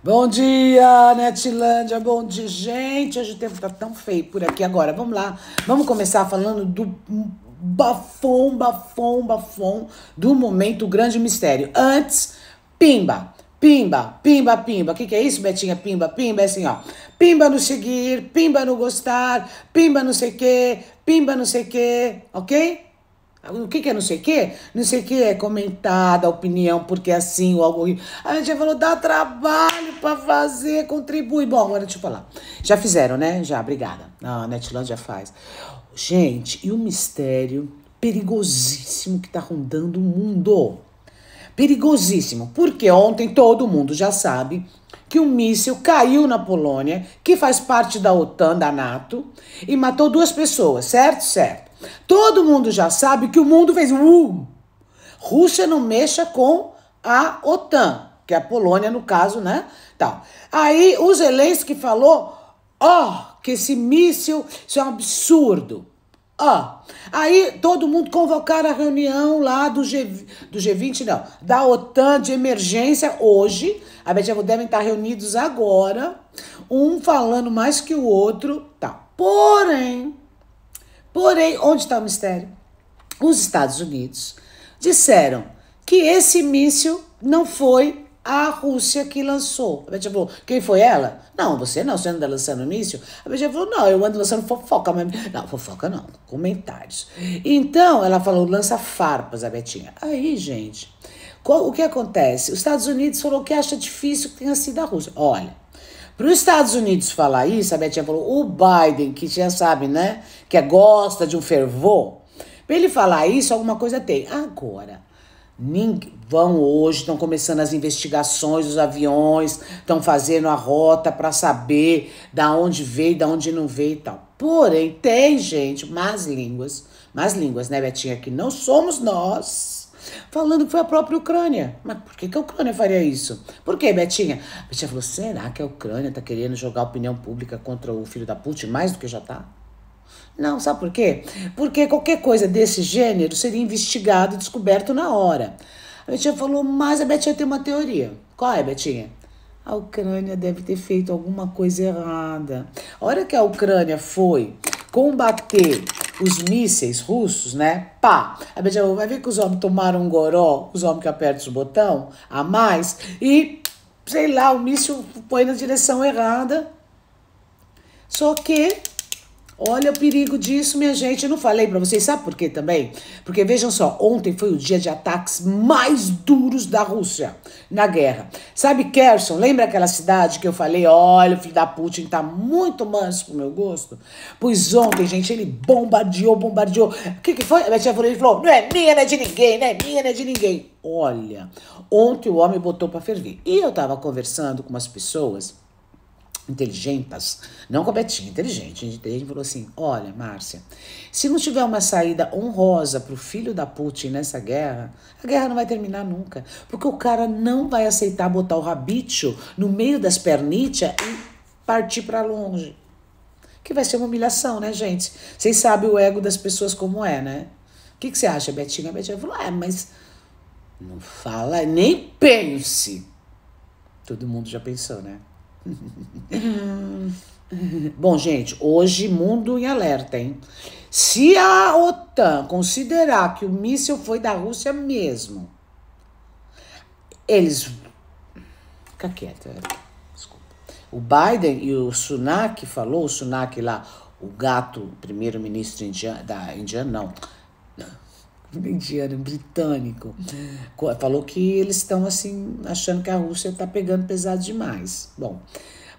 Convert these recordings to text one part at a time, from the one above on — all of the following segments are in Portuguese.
Bom dia, Netilândia. Bom dia, gente. Hoje o tempo tá tão feio por aqui agora. Vamos lá. Vamos começar falando do bafom, bafom, bafom do momento o grande mistério. Antes, pimba. Pimba, pimba, pimba. O que, que é isso, Betinha? Pimba, pimba. É assim, ó. Pimba no seguir, pimba no gostar, pimba não sei quê, pimba não sei quê, ok? O que, que é não sei o que? Não sei o que é a opinião, porque é assim ou algo. A gente já falou, dá trabalho para fazer, contribui. Bom, agora deixa eu falar. Já fizeram, né? Já, obrigada. Ah, a Netland já faz. Gente, e o mistério perigosíssimo que tá rondando o mundo? Perigosíssimo, porque ontem todo mundo já sabe que um míssil caiu na Polônia, que faz parte da OTAN, da NATO, e matou duas pessoas, certo? Certo. Todo mundo já sabe que o mundo fez uh, Rússia não mexa com a OTAN, que é a Polônia no caso, né? Tal. Aí o Zelensky falou, ó, oh, que esse míssil, isso é um absurdo. Ó, oh. aí todo mundo convocaram a reunião lá do, G, do G20, não, da OTAN de emergência hoje. A Betinha devem estar reunidos agora, um falando mais que o outro, tá. Porém, Porém, onde está o mistério? Os Estados Unidos disseram que esse míssil não foi a Rússia que lançou. A Betia falou, quem foi ela? Não, você não, você anda lançando míssil? A Betia falou, não, eu ando lançando fofoca mas Não, fofoca não, comentários. Então, ela falou, lança farpas, a Betinha. Aí, gente, qual, o que acontece? Os Estados Unidos falou que acha difícil que tenha sido a Rússia. Olha, para os Estados Unidos falar isso, a Betinha falou, o Biden, que já sabe, né, que é, gosta de um fervor, para ele falar isso, alguma coisa tem. Agora, ninguém, vão hoje, estão começando as investigações dos aviões, estão fazendo a rota para saber da onde veio, da onde não veio e tal. Porém, tem gente, mais línguas, mais línguas, né, Betinha, que não somos nós falando que foi a própria Ucrânia. Mas por que, que a Ucrânia faria isso? Por que, Betinha? A Betinha falou: será que a Ucrânia está querendo jogar a opinião pública contra o filho da Putin mais do que já está? Não, sabe por quê? Porque qualquer coisa desse gênero seria investigado e descoberto na hora. A Betinha falou, mas a Betinha tem uma teoria. Qual é, Betinha? A Ucrânia deve ter feito alguma coisa errada. A hora que a Ucrânia foi combater os mísseis russos, né? Pá! A Benjamin vai ver que os homens tomaram um goró, os homens que apertam os botão a mais, e sei lá, o míssil foi na direção errada. Só que Olha o perigo disso, minha gente. Eu não falei para vocês, sabe por quê também? Porque vejam só, ontem foi o dia de ataques mais duros da Rússia na guerra. Sabe Kherson? Lembra aquela cidade que eu falei, olha, o filho da Putin tá muito manso pro meu gosto? Pois ontem, gente, ele bombardeou, bombardeou. O que que foi? A tia falou, não é minha, não é de ninguém, não é minha, não é de ninguém. Olha, ontem o homem botou para ferver. E eu tava conversando com umas pessoas inteligentes, não com a Betinha, inteligente, a gente falou assim, olha, Márcia, se não tiver uma saída honrosa para o filho da Putin nessa guerra, a guerra não vai terminar nunca, porque o cara não vai aceitar botar o rabicho no meio das pernitas e partir para longe. Que vai ser uma humilhação, né, gente? Vocês sabem o ego das pessoas como é, né? O que, que você acha, Betinha? A Betinha falou, é, mas não fala, nem pense. Todo mundo já pensou, né? Bom, gente, hoje mundo em alerta, hein? Se a OTAN considerar que o míssil foi da Rússia mesmo, eles. Fica quieta, é. desculpa. O Biden e o Sunak falou, o Sunak lá, o gato, primeiro-ministro indiano, da Indiana, não, indiano, britânico, falou que eles estão assim achando que a Rússia está pegando pesado demais. Bom,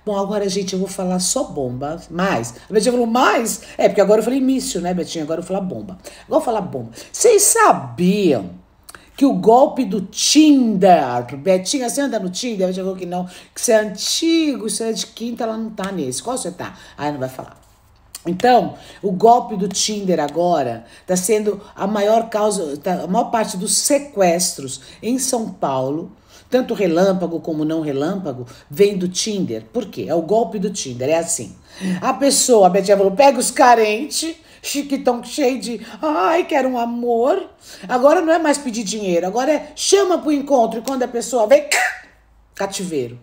bom agora gente eu vou falar só bomba, mais. A Betinha falou mais, é porque agora eu falei míssil, né, Betinha? Agora eu vou falar bomba. Agora eu vou falar bomba. Vocês sabiam? que o golpe do Tinder. Betinha, você anda no Tinder? Betinha falou que não, que você é antigo, você é de quinta, ela não tá nesse. Qual você tá? Aí não vai falar. Então, o golpe do Tinder agora está sendo a maior causa, tá, a maior parte dos sequestros em São Paulo, tanto relâmpago como não relâmpago, vem do Tinder. Por quê? É o golpe do Tinder, é assim. A pessoa, a Betinha falou, pega os carentes, chiquitão cheio de, ai, quero um amor. Agora não é mais pedir dinheiro, agora é chama pro encontro e quando a pessoa vem, cativeiro.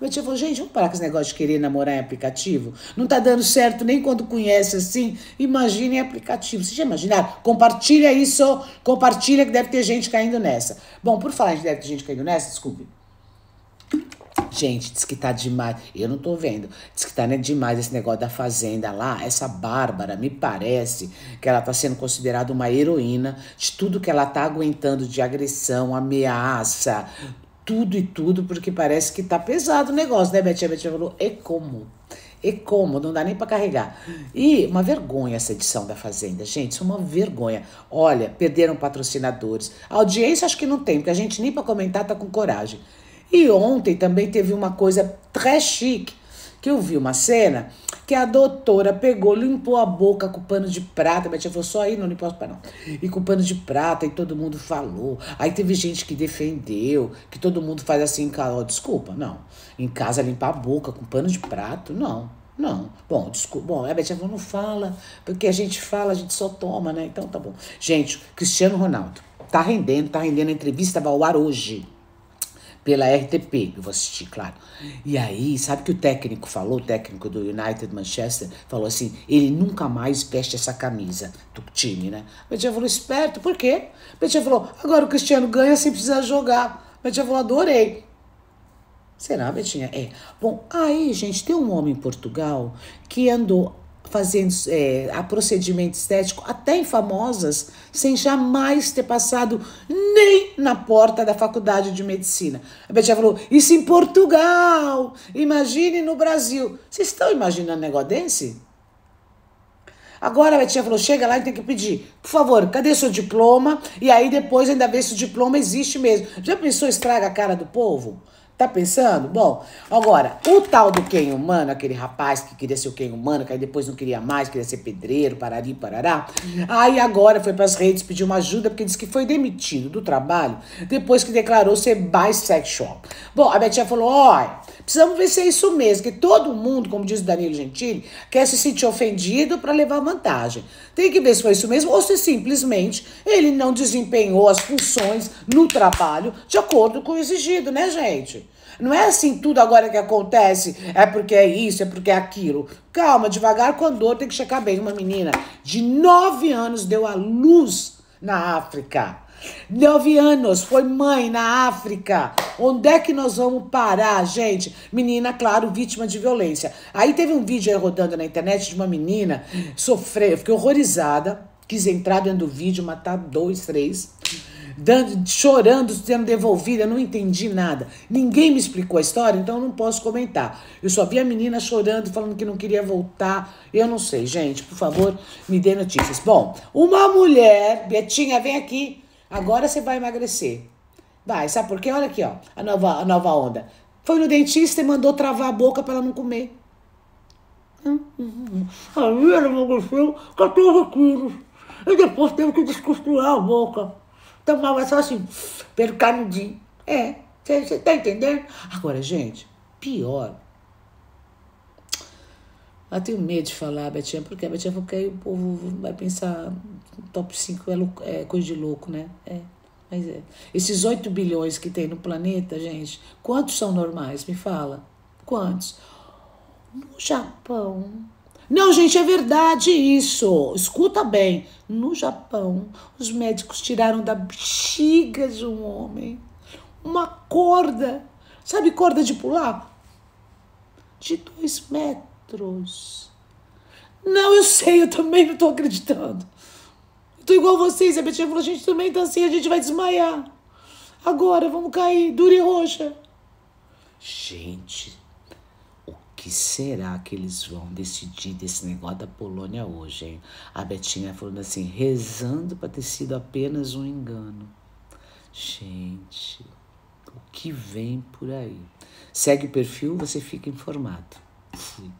Meu tio falou, gente, vamos parar com esse negócio de querer namorar em aplicativo. Não tá dando certo nem quando conhece assim. Imagine em aplicativo. Vocês já imaginaram? Compartilha isso, compartilha que deve ter gente caindo nessa. Bom, por falar que deve ter gente caindo nessa, desculpe. Gente, diz que tá demais. Eu não tô vendo. Diz que tá né, demais esse negócio da fazenda lá. Essa Bárbara, me parece que ela tá sendo considerada uma heroína de tudo que ela tá aguentando de agressão, ameaça, tudo e tudo, porque parece que tá pesado o negócio, né, Betinha? Betinha falou, é como? é como? Não dá nem para carregar. E uma vergonha essa edição da Fazenda, gente. Isso é uma vergonha. Olha, perderam patrocinadores. A audiência acho que não tem, porque a gente nem para comentar tá com coragem. E ontem também teve uma coisa très chique, que eu vi uma cena que a doutora pegou, limpou a boca com pano de prata. Minha tia falou, só aí não limpou posso, não. E com pano de prata, e todo mundo falou. Aí teve gente que defendeu, que todo mundo faz assim em Desculpa, não. Em casa limpar a boca com pano de prato, não. Não. Bom, desculpa. Bom, a Betinha falou, não fala, porque a gente fala, a gente só toma, né? Então tá bom. Gente, Cristiano Ronaldo. Tá rendendo, tá rendendo a entrevista, vai ao ar hoje pela RTP, eu vou assistir, claro. E aí, sabe que o técnico falou, o técnico do United Manchester, falou assim: ele nunca mais veste essa camisa do time, né? O Betinho falou: esperto, por quê? O Betinho falou: agora o Cristiano ganha sem precisar jogar. O Betinho falou: adorei. Será, Betinha? É. Bom, aí, gente, tem um homem em Portugal que andou fazendo é, a procedimento estético, até em famosas, sem jamais ter passado nem na porta da faculdade de medicina. A Betia falou, isso em Portugal, imagine no Brasil. Vocês estão imaginando negócio desse? Agora a Betinha falou: chega lá e tem que pedir, por favor, cadê seu diploma? E aí depois ainda vê se o diploma existe mesmo. Já pensou estraga a cara do povo? Tá pensando? Bom, agora, o tal do quem humano, aquele rapaz que queria ser o quem humano, que aí depois não queria mais, queria ser pedreiro, parari, parará. Aí agora foi pras redes pedir uma ajuda, porque disse que foi demitido do trabalho depois que declarou ser bissexual. Bom, a Betinha falou: olha, precisamos ver se é isso mesmo, que todo mundo, como diz o Danilo Gentili, quer se sentir ofendido para levar vantagem. Tem que ver se foi isso mesmo ou se simplesmente ele não desempenhou as funções no trabalho de acordo com o exigido, né, gente? Não é assim tudo agora que acontece, é porque é isso, é porque é aquilo. Calma, devagar com a dor, tem que checar bem. Uma menina de nove anos deu a luz na África. Nove anos, foi mãe na África. Onde é que nós vamos parar, gente? Menina, claro, vítima de violência. Aí teve um vídeo rodando na internet de uma menina sofrer, eu fiquei horrorizada, quis entrar dentro do vídeo, matar dois, três dando, chorando, sendo devolvida, eu não entendi nada. Ninguém me explicou a história, então eu não posso comentar. Eu só vi a menina chorando, falando que não queria voltar. Eu não sei, gente, por favor, me dê notícias. Bom, uma mulher, Betinha, vem aqui, agora você vai emagrecer. Vai, sabe por quê? Olha aqui, ó, a nova, a nova onda. Foi no dentista e mandou travar a boca para ela não comer. Hum, hum, hum. A mulher emagreceu 14 quilos. E depois teve que descosturar a boca. Tomava então, só assim, pelo canudinho. É, você tá entendendo? Agora, gente, pior. Eu tenho medo de falar, Betinha, porque a Betinha falou que aí o povo vai pensar top 5 é, é coisa de louco, né? É, mas é. Esses 8 bilhões que tem no planeta, gente, quantos são normais? Me fala. Quantos? No Japão, não, gente, é verdade isso. Escuta bem. No Japão, os médicos tiraram da bexiga de um homem uma corda. Sabe corda de pular? De dois metros. Não, eu sei, eu também não estou acreditando. Eu tô igual vocês. A Betinha falou, a gente também tá assim, a gente vai desmaiar. Agora, vamos cair, dura e roxa. Gente, que será que eles vão decidir desse negócio da Polônia hoje, hein? A Betinha falando assim, rezando para ter sido apenas um engano. Gente, o que vem por aí? Segue o perfil, você fica informado. Fui.